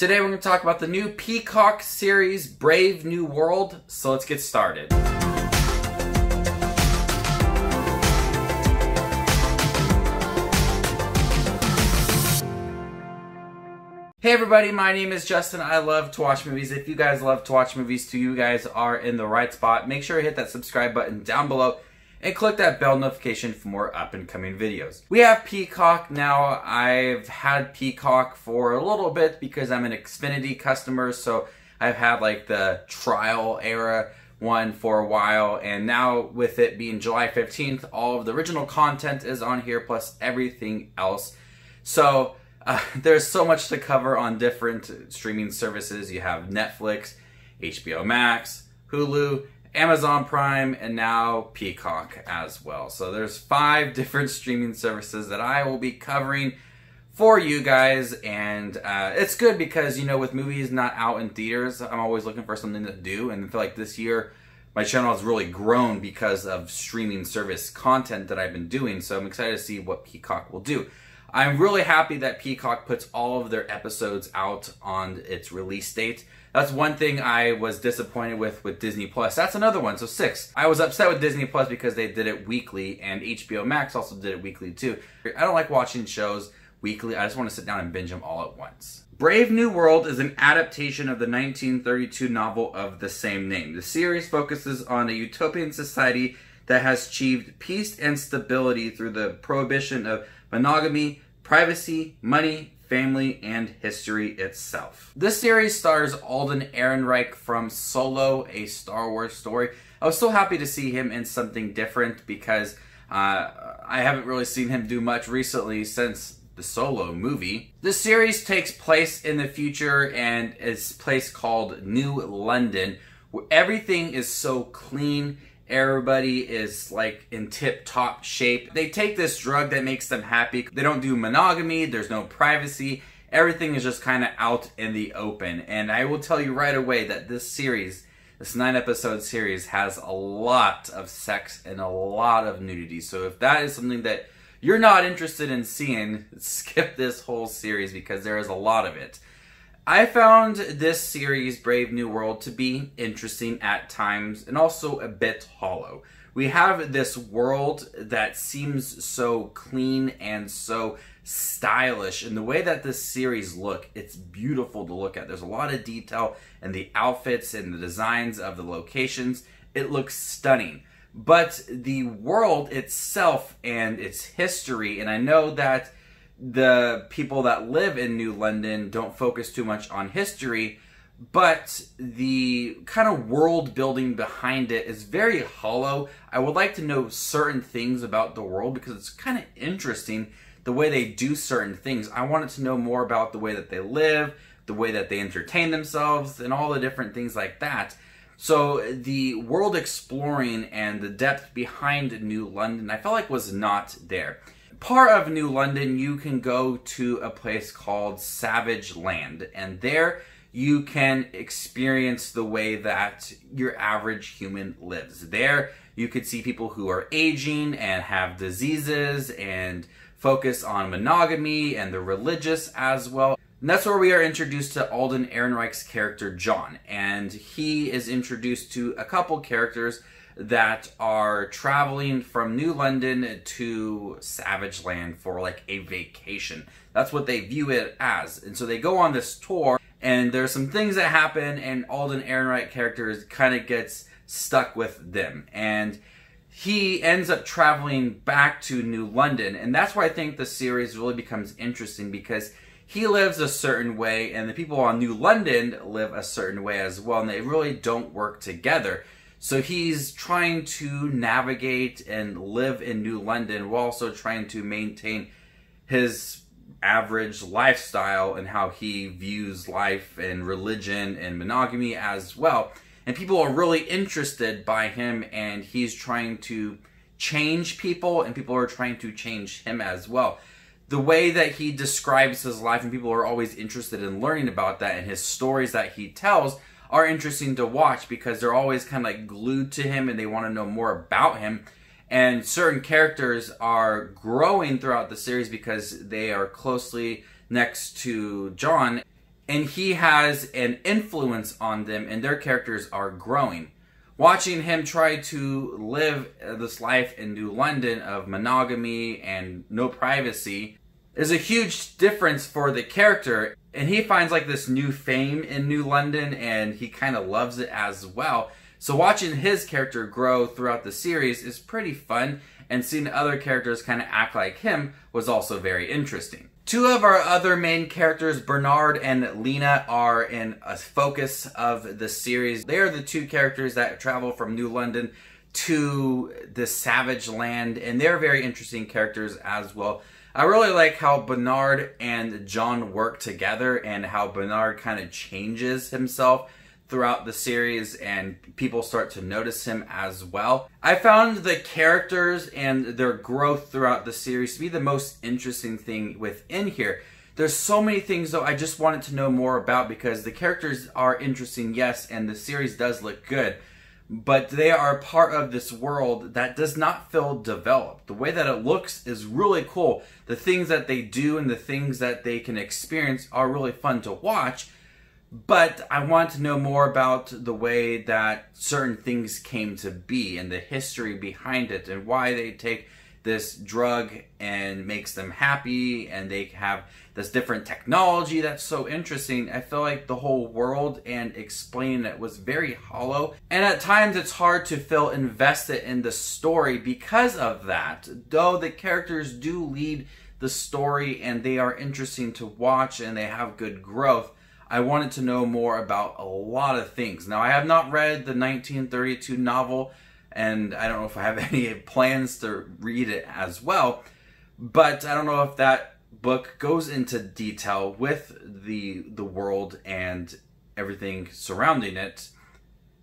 Today we're going to talk about the new Peacock series Brave New World, so let's get started. Hey everybody, my name is Justin. I love to watch movies. If you guys love to watch movies too, you guys are in the right spot. Make sure to hit that subscribe button down below and click that bell notification for more up and coming videos. We have Peacock now. I've had Peacock for a little bit because I'm an Xfinity customer, so I've had like the trial era one for a while and now with it being July 15th all of the original content is on here plus everything else so uh, there's so much to cover on different streaming services you have Netflix HBO Max Hulu Amazon Prime, and now Peacock as well. So there's five different streaming services that I will be covering for you guys, and uh, it's good because you know with movies not out in theaters, I'm always looking for something to do, and I feel like this year my channel has really grown because of streaming service content that I've been doing. So I'm excited to see what Peacock will do. I'm really happy that Peacock puts all of their episodes out on its release date. That's one thing I was disappointed with with Disney Plus. That's another one, so six. I was upset with Disney Plus because they did it weekly, and HBO Max also did it weekly too. I don't like watching shows weekly, I just want to sit down and binge them all at once. Brave New World is an adaptation of the 1932 novel of the same name. The series focuses on a utopian society that has achieved peace and stability through the prohibition of monogamy, privacy, money, family, and history itself. This series stars Alden Ehrenreich from Solo, a Star Wars story. I was so happy to see him in something different because uh, I haven't really seen him do much recently since the Solo movie. This series takes place in the future and is a place called New London, where everything is so clean Everybody is like in tip top shape. They take this drug that makes them happy. They don't do monogamy, there's no privacy. Everything is just kind of out in the open. And I will tell you right away that this series, this nine episode series, has a lot of sex and a lot of nudity. So if that is something that you're not interested in seeing, skip this whole series because there is a lot of it. I found this series, Brave New World, to be interesting at times and also a bit hollow. We have this world that seems so clean and so stylish and the way that this series look it's beautiful to look at there's a lot of detail in the outfits and the designs of the locations it looks stunning but the world itself and its history and i know that the people that live in New London don't focus too much on history, but the kind of world building behind it is very hollow. I would like to know certain things about the world because it's kind of interesting the way they do certain things. I wanted to know more about the way that they live, the way that they entertain themselves, and all the different things like that. So the world exploring and the depth behind New London, I felt like was not there part of New London, you can go to a place called Savage Land, and there you can experience the way that your average human lives. There, you could see people who are aging and have diseases and focus on monogamy and the religious as well. And that's where we are introduced to Alden Ehrenreich's character John, and he is introduced to a couple characters that are traveling from New London to Savage Land for like a vacation. That's what they view it as. And so they go on this tour and there's some things that happen and Alden Ehrenreich character kind of gets stuck with them. And he ends up traveling back to New London. And that's why I think the series really becomes interesting because he lives a certain way and the people on New London live a certain way as well. And they really don't work together. So he's trying to navigate and live in New London while also trying to maintain his average lifestyle and how he views life and religion and monogamy as well. And people are really interested by him, and he's trying to change people, and people are trying to change him as well. The way that he describes his life, and people are always interested in learning about that, and his stories that he tells are interesting to watch because they're always kind of like glued to him and they want to know more about him. And certain characters are growing throughout the series because they are closely next to John and he has an influence on them and their characters are growing. Watching him try to live this life in New London of monogamy and no privacy is a huge difference for the character and he finds like this new fame in New London and he kind of loves it as well. So watching his character grow throughout the series is pretty fun and seeing other characters kind of act like him was also very interesting. Two of our other main characters, Bernard and Lena, are in a focus of the series. They are the two characters that travel from New London to the Savage Land, and they're very interesting characters as well. I really like how Bernard and John work together and how Bernard kind of changes himself throughout the series and people start to notice him as well. I found the characters and their growth throughout the series to be the most interesting thing within here. There's so many things though I just wanted to know more about because the characters are interesting, yes, and the series does look good but they are part of this world that does not feel developed. The way that it looks is really cool. The things that they do and the things that they can experience are really fun to watch, but I want to know more about the way that certain things came to be and the history behind it and why they take this drug and makes them happy and they have this different technology that's so interesting. I feel like the whole world and explaining it was very hollow. And at times it's hard to feel invested in the story because of that. Though the characters do lead the story and they are interesting to watch and they have good growth. I wanted to know more about a lot of things. Now, I have not read the 1932 novel and I don't know if I have any plans to read it as well. But I don't know if that book goes into detail with the the world and everything surrounding it,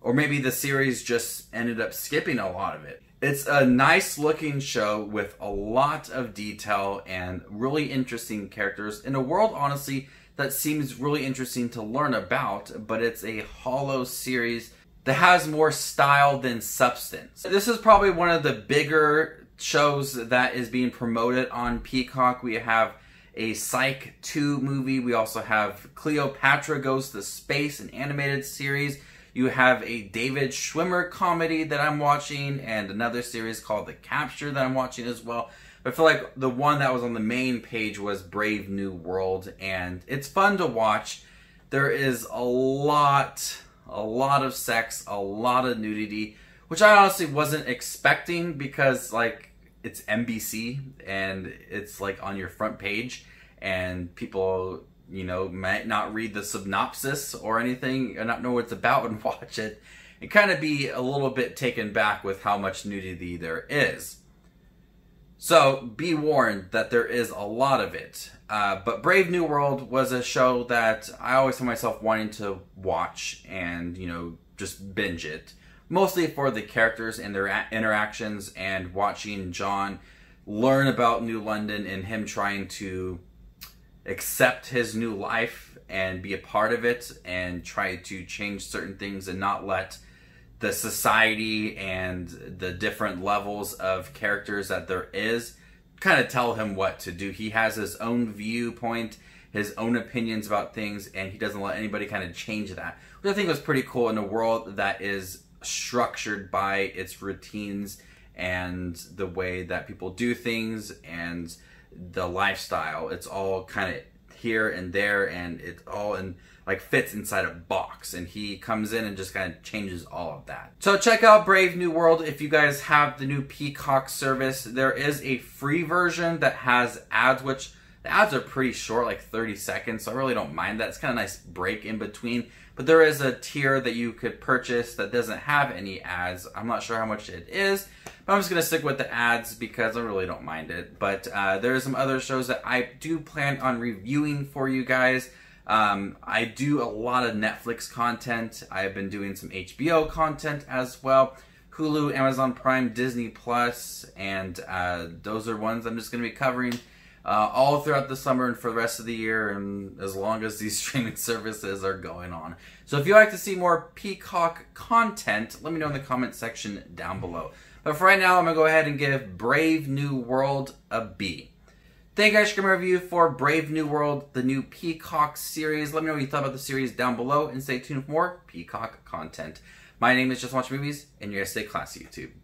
or maybe the series just ended up skipping a lot of it. It's a nice looking show with a lot of detail and really interesting characters in a world, honestly, that seems really interesting to learn about, but it's a hollow series that has more style than substance. This is probably one of the bigger shows that is being promoted on Peacock. We have a Psych 2 movie. We also have Cleopatra Goes to Space, an animated series. You have a David Schwimmer comedy that I'm watching and another series called The Capture that I'm watching as well. I feel like the one that was on the main page was Brave New World and it's fun to watch. There is a lot a lot of sex, a lot of nudity, which I honestly wasn't expecting because like it's NBC and it's like on your front page and people you know might not read the synopsis or anything and not know what it's about and watch it and kind of be a little bit taken back with how much nudity there is. So be warned that there is a lot of it. Uh, but Brave New World was a show that I always found myself wanting to watch and, you know, just binge it. Mostly for the characters and their interactions and watching John learn about New London and him trying to accept his new life and be a part of it and try to change certain things and not let the society and the different levels of characters that there is kind of tell him what to do. He has his own viewpoint, his own opinions about things, and he doesn't let anybody kind of change that, which I think was pretty cool in a world that is structured by its routines and the way that people do things and the lifestyle. It's all kind of here and there and it's all in like fits inside a box and he comes in and just kind of changes all of that. So check out Brave New World if you guys have the new Peacock service. There is a free version that has ads which the ads are pretty short, like 30 seconds, so I really don't mind that. It's kind of nice break in between. But there is a tier that you could purchase that doesn't have any ads. I'm not sure how much it is, but I'm just going to stick with the ads because I really don't mind it. But uh, there are some other shows that I do plan on reviewing for you guys. Um, I do a lot of Netflix content. I've been doing some HBO content as well. Hulu, Amazon Prime, Disney Plus, and uh, those are ones I'm just going to be covering uh, all throughout the summer and for the rest of the year and as long as these streaming services are going on. So if you'd like to see more Peacock content, let me know in the comment section down below. But for right now, I'm going to go ahead and give Brave New World a B. Thank you guys for my review for Brave New World, the new Peacock series. Let me know what you thought about the series down below and stay tuned for more Peacock content. My name is Just Watch Movies, and you're going to stay classy, YouTube.